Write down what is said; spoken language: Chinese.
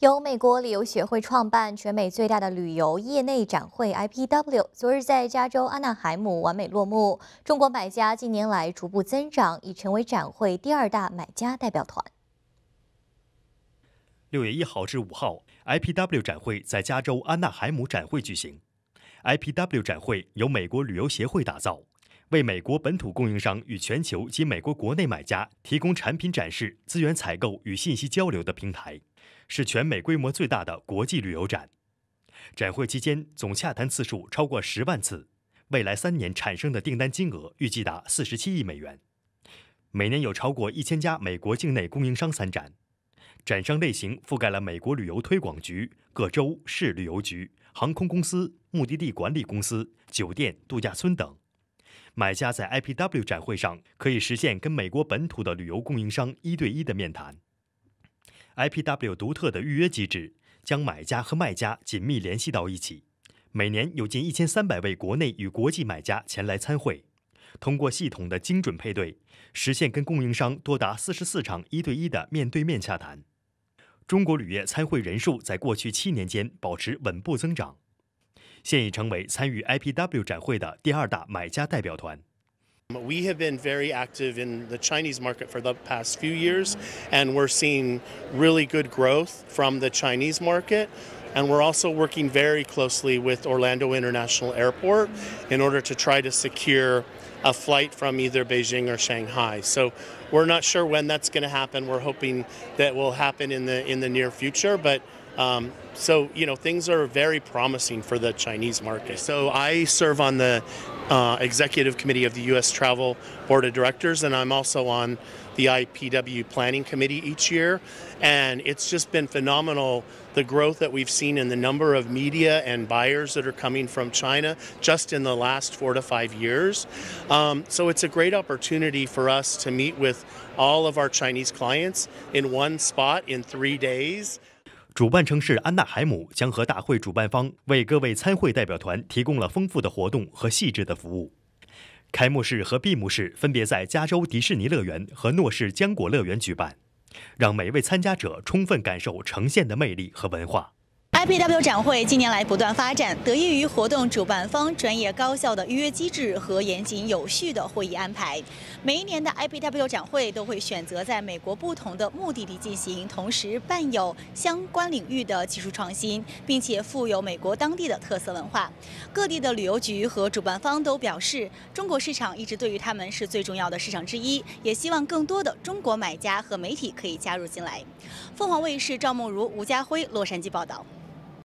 由美国旅游协会创办、全美最大的旅游业内展会 IPW，昨日在加州阿纳海姆完美落幕。中国买家近年来逐步增长，已成为展会第二大买家代表团。六月一号至五号，IPW 展会在加州阿纳海姆展会举行。IPW 展会由美国旅游协会打造，为美国本土供应商与全球及美国国内买家提供产品展示、资源采购与信息交流的平台。是全美规模最大的国际旅游展，展会期间总洽谈次数超过十万次，未来三年产生的订单金额预计达四十七亿美元。每年有超过一千家美国境内供应商参展，展商类型覆盖了美国旅游推广局、各州市旅游局、航空公司、目的地管理公司、酒店、度假村等。买家在 IPW 展会上可以实现跟美国本土的旅游供应商一对一的面谈。IPW 独特的预约机制将买家和卖家紧密联系到一起。每年有近一千三百位国内与国际买家前来参会，通过系统的精准配对，实现跟供应商多达四十四场一对一的面对面洽谈。中国铝业参会人数在过去七年间保持稳步增长，现已成为参与 IPW 展会的第二大买家代表团。We have been very active in the Chinese market for the past few years, and we're seeing really good growth from the Chinese market. And we're also working very closely with Orlando International Airport in order to try to secure a flight from either Beijing or Shanghai. So we're not sure when that's going to happen. We're hoping that will happen in the in the near future, but um, so, you know, things are very promising for the Chinese market. So, I serve on the uh, executive committee of the U.S. Travel Board of Directors, and I'm also on the IPW Planning Committee each year. And it's just been phenomenal the growth that we've seen in the number of media and buyers that are coming from China just in the last four to five years. Um, so it's a great opportunity for us to meet with all of our Chinese clients in one spot in three days. 主办城市安纳海姆将和大会主办方为各位参会代表团提供了丰富的活动和细致的服务。开幕式和闭幕式分别在加州迪士尼乐园和诺士浆果乐园举办，让每位参加者充分感受呈现的魅力和文化。IBW 展会近年来不断发展，得益于活动主办方专业高效的预约机制和严谨有序的会议安排。每一年的 IBW 展会都会选择在美国不同的目的地进行，同时伴有相关领域的技术创新，并且富有美国当地的特色文化。各地的旅游局和主办方都表示，中国市场一直对于他们是最重要的市场之一，也希望更多的中国买家和媒体可以加入进来。凤凰卫视赵梦如、吴家辉，洛杉矶报道。